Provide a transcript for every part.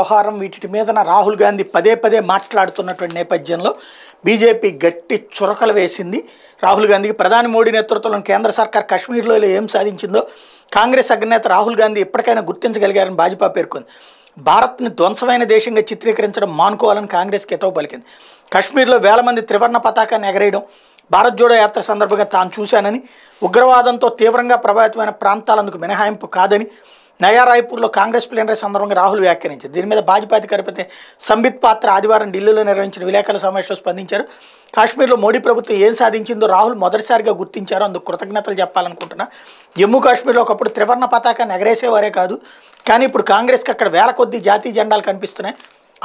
వ్యవహారం వీటి మీదన రాహుల్ గాంధీ పదే పదే మాట్లాడుతున్నటువంటి నేపథ్యంలో బీజేపీ గట్టి చురకలు వేసింది రాహుల్ గాంధీకి ప్రధాని మోడీ నేతృత్వంలోని కేంద్ర సర్కార్ కాశ్మీర్లో ఏం సాధించిందో కాంగ్రెస్ అగ్రనేత రాహుల్ గాంధీ ఎప్పటికైనా గుర్తించగలిగారని భాజపా పేర్కొంది భారత్ని ధ్వంసమైన దేశంగా చిత్రీకరించడం మానుకోవాలని కాంగ్రెస్కి ఎతవ పలికింది కాశ్మీర్లో వేల మంది త్రివర్ణ పతాకాన్ని ఎగరేయడం భారత్ జోడో యాత్ర సందర్భంగా తాను చూశానని ఉగ్రవాదంతో తీవ్రంగా ప్రభావితమైన ప్రాంతాలందుకు మినహాయింపు కాదని నయా రాయ్పూర్లో కాంగ్రెస్ ప్లేనరీ సందర్భంగా రాహుల్ వ్యాఖ్యానించారు దీని మీద భాజపా అధికారిపతి సంబిత్ పాత్ర ఆదివారం ఢిల్లీలో నిర్వహించిన విలేకరుల సమావేశంలో స్పందించారు కాశ్మీర్లో మోడీ ప్రభుత్వం ఏం సాధించిందో రాహుల్ మొదటిసారిగా గుర్తించారు అందుకు కృతజ్ఞతలు చెప్పాలనుకుంటున్నా జమ్మూ కాశ్మీర్లో ఒకప్పుడు త్రివర్ణ పతాకాన్ని ఎగరేసేవారే కాదు కానీ ఇప్పుడు కాంగ్రెస్కి అక్కడ వేల కొద్ది జాతీయ జెండాలు కనిపిస్తున్నాయి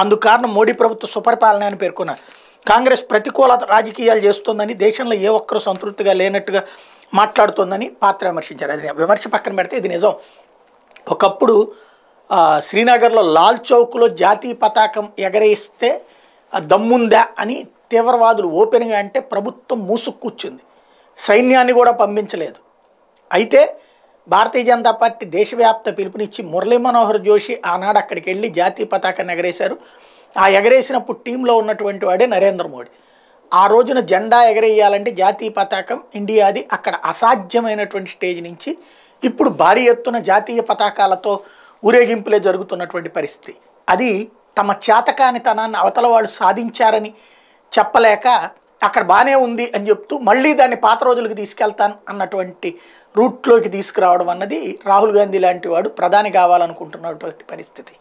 అందుకు కారణం మోడీ ప్రభుత్వ సుపరిపాలన అని పేర్కొన్నారు కాంగ్రెస్ ప్రతికూల రాజకీయాలు చేస్తోందని దేశంలో ఏ ఒక్కరూ సంతృప్తిగా లేనట్టుగా మాట్లాడుతోందని పాత్ర విమర్శించారు అది విమర్శ పక్కన పెడితే ఇది నిజం ఒకప్పుడు శ్రీనగర్లో లాల్ చౌక్లో జాతీయ పతాకం ఎగరేస్తే దమ్ముందా అని తీవ్రవాదులు ఓపెన్గా అంటే ప్రభుత్వం మూసుక్కుచ్చింది సైన్యాన్ని కూడా పంపించలేదు అయితే భారతీయ జనతా పార్టీ దేశవ్యాప్త పిలుపునిచ్చి మురళీ మనోహర్ జోషి ఆనాడు అక్కడికి వెళ్ళి జాతీయ పతాకాన్ని ఎగరేశారు ఆ ఎగరేసినప్పుడు టీంలో ఉన్నటువంటి వాడే నరేంద్ర మోడీ ఆ రోజున జెండా ఎగరేయాలంటే జాతీయ పతాకం ఇండియాది అక్కడ అసాధ్యమైనటువంటి స్టేజ్ నుంచి ఇప్పుడు భారీ ఎత్తున జాతీయ పతాకాలతో ఊరేగింపులే జరుగుతున్నటువంటి పరిస్థితి అది తమ చేతకానితనాన్ని అవతల వాళ్ళు సాధించారని చెప్పలేక అక్కడ బాగానే ఉంది అని చెప్తూ మళ్ళీ దాన్ని పాత రోజులకు తీసుకెళ్తాను అన్నటువంటి రూట్లోకి తీసుకురావడం అన్నది రాహుల్ గాంధీ లాంటి వాడు ప్రధాని కావాలనుకుంటున్నటువంటి పరిస్థితి